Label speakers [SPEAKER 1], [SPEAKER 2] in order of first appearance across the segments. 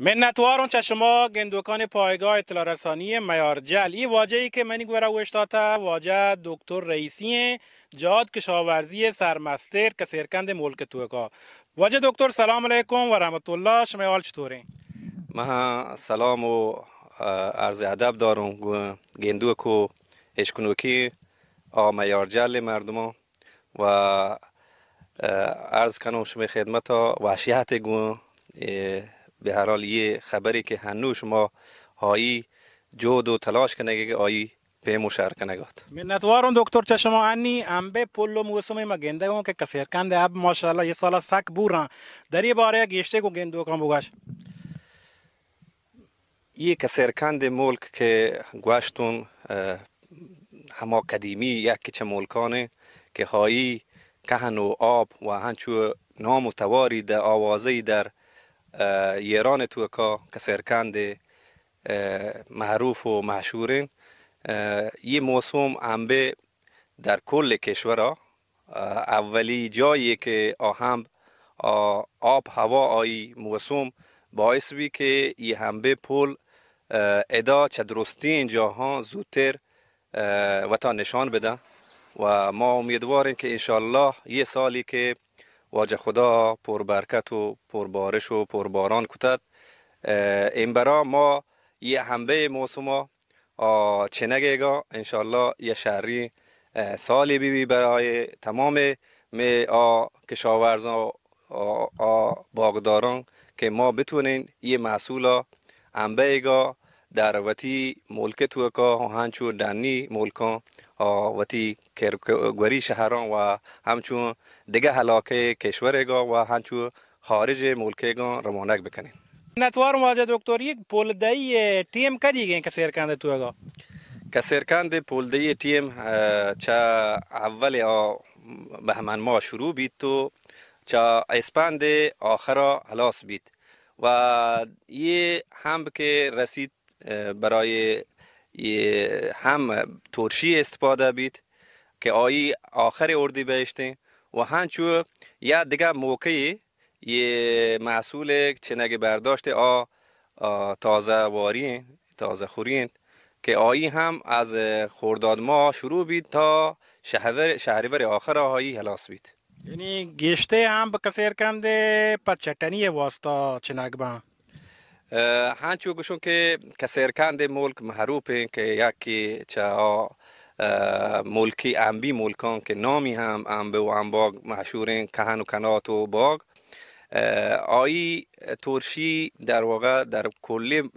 [SPEAKER 1] منتوارم چه شما گندوکان پایگاه اطلاع رسانی جل این ای که منی گوره وشتاتا واجه دکتر رئیسی جاد کشاورزی سرمستر که سرکند ملک توکا واجه دکتر سلام علیکم و رحمت الله شما حال چطوره؟
[SPEAKER 2] من سلام و عرض ادب دارم گندوک و اشکنوکی جل مردم و عرض کنم شما خدمت وحشیت گو به هر حال یه خبری که هنوز ما هایی جود و تلاش کنگه آیی به مشار کنگات
[SPEAKER 1] منتوارم دکتر شما انی ام به و موسم ما گنده گون که کسیر کنده اب ماشاءالله یه سال سک بورا در یه باره گشته گون گندو کم بگاش
[SPEAKER 2] یه کنده ملک که گوشتون همه قدیمی یک چه ملکانه که هایی کهن و آب و هنچو نام و تواری در آوازه در یران تو که سرکند معروف و مشهورین یه موسم انبه در کل کشور اولی جایی که آهم آب هوا آی موسم باعث بی که یه همبه پول ادا چه درستی اینجا ها زودتر و تا نشان بده و ما امیدواریم که انشالله یه سالی که واجه خدا پر برکت و پر بارش و پر باران کتد این برا ما یه همبه موسما چنگیگا انشالله یه شهری سالی بیبی برای تمام می آ کشاورزان آ باغداران که ما بتونین یه محصول انبهگا در وطی ملک تو کا همچون دانی ملکان وتی گوری شهران و همچون دیگه کشور گا و همچون خارج ملکگان رمانک بکنین
[SPEAKER 1] نتوار مواجه دکتر یک پول پولدهی تیم کدیگین که تو توگا
[SPEAKER 2] که پول پولدهی تیم چه اول بهمن ما شروع بید تو چه اسپند آخر خلاص بید و یه هم که رسید برای هم ترشی استفاده بید که آیی آخر اردی بهشتی و هنچو یا دیگه موقعی یه محصول چنگ برداشت آ, تازه واری تازه خورین که آیی هم از خورداد ما شروع بید تا شهر شهریور آخر آیی حلاس بید
[SPEAKER 1] یعنی گشته هم به کنده پچکنی واسطا چنگ با
[SPEAKER 2] هنچو گوشون که کسرکند ملک محروپه که یکی چه ملکی انبی ملکان که نامی هم انبه و انباگ محشورین کهن و کنات و باگ آی ترشی در واقع در کل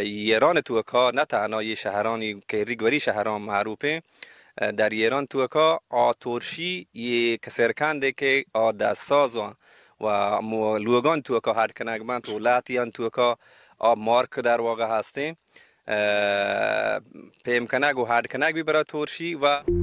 [SPEAKER 2] ایران توکا نه تنها یه شهرانی که ریگوری شهران معروفه در ایران توکا آ ترشی یه کسرکنده که آ دستساز و و لوگان توکا هر من تو لاتیان توکا آب مارک در واقع هستیم پیم کنگ و هر کنگ بی برای تورشی و